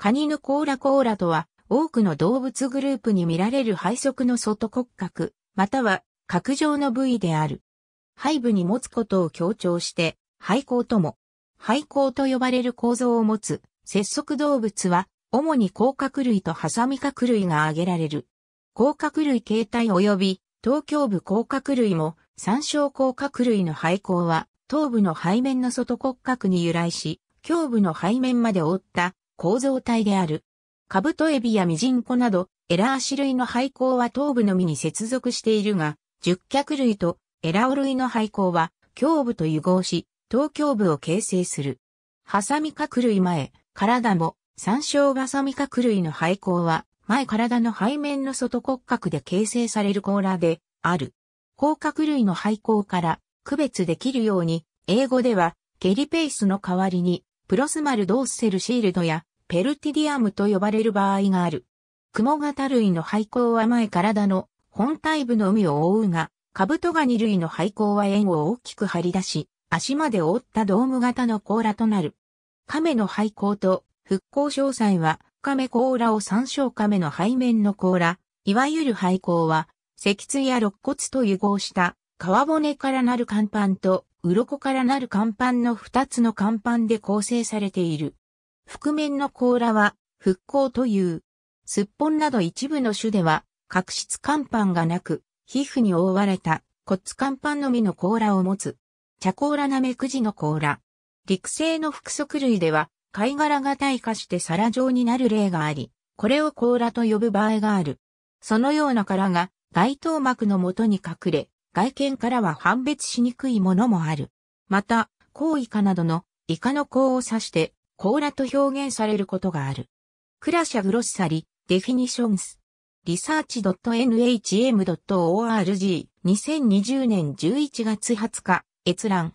カニヌコーラコーラとは、多くの動物グループに見られる背側の外骨格、または角状の部位である。背部に持つことを強調して、背甲とも、背甲と呼ばれる構造を持つ、節足動物は、主に甲殻類とハサミ殻類が挙げられる。甲殻類形態及び、東京部甲殻類も、山椒甲殻類の背甲は、頭部の背面の外骨格に由来し、胸部の背面まで覆った構造体である。カブトエビやミジンコなど、エラー種類の廃校は頭部のみに接続しているが、十脚類とエラオ類の廃校は、胸部と融合し、頭胸部を形成する。ハサミ角類前、体も、三小バサミ角類の廃校は、前体の背面の外骨格で形成される甲羅で、ある。甲殻類の廃校から区別できるように、英語では、ゲリペイスの代わりに、プロスマルドースセルシールドや、ペルティディアムと呼ばれる場合がある。雲型類の廃校は前体の本体部の海を覆うが、カブトガニ類の廃校は円を大きく張り出し、足まで覆ったドーム型の甲羅となる。亀の廃校と復興詳細は、亀甲羅を参照亀の背面の甲羅、いわゆる廃校は、脊椎や肋骨と融合した、皮骨からなる甲板と、鱗からなる甲板の二つの甲板で構成されている。覆面の甲羅は、復興という。すっぽんなど一部の種では、角質乾板がなく、皮膚に覆われた骨乾板のみの甲羅を持つ。茶甲羅なめくじの甲羅。陸生の複足類では、貝殻が退化して皿状になる例があり、これを甲羅と呼ぶ場合がある。そのような殻が外頭膜の元に隠れ、外見からは判別しにくいものもある。また、甲以イカなどのイカの甲を指して、甲羅と表現されることがある。クラシャグロッサリ、デフィニションス。リサーチ .nhm.org 2020年11月20日、閲覧。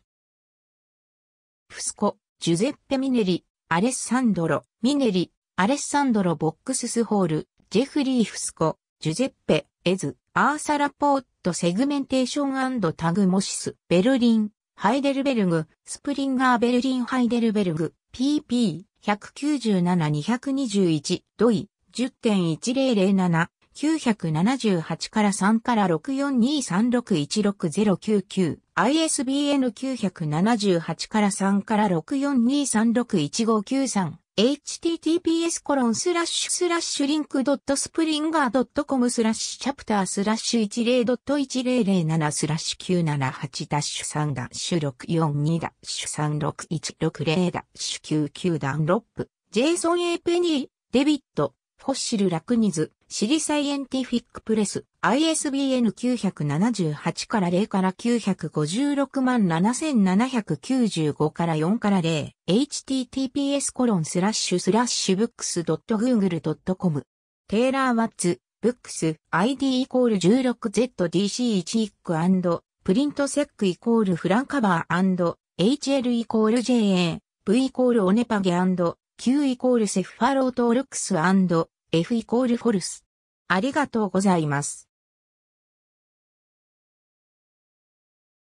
フスコ、ジュゼッペ・ミネリ、アレッサンドロ、ミネリ、アレッサンドロ・ボックススホール、ジェフリー・フスコ、ジュゼッペ、エズ、アーサ・ラポート・セグメンテーションタグ・モシス、ベルリン、ハイデルベルグ、スプリンガー・ベルリン・ハイデルベルグ。pp197-221 ドイ10.1007 978から3から6423616099 ISBN 978から3から64236153 9 https コロンスラッシュスラッシュリンクドットスプリンガードットコムスラッシュチャプタースラッシュ一零ドット一零零七スラッシュ九七八ダッシュ三ダッシュ六四二ダッシュ三六一六零ダッシュ九九ダンロップジェイソンエーペニーデビットフォッシルラクニズ、シリサイエンティフィックプレス、ISBN 978から0から956万7795から4から0、https コロンスラッシュスラッシュブックス .google.com。テイラー・ワッツ、ブックス、ID イコール 16ZDC1 イックプリントセックイコールフランカバー &HL イコール JA、V イコールオネパゲ &Q イコールセファロートルックス F イコールフォルス。ありがとうございます。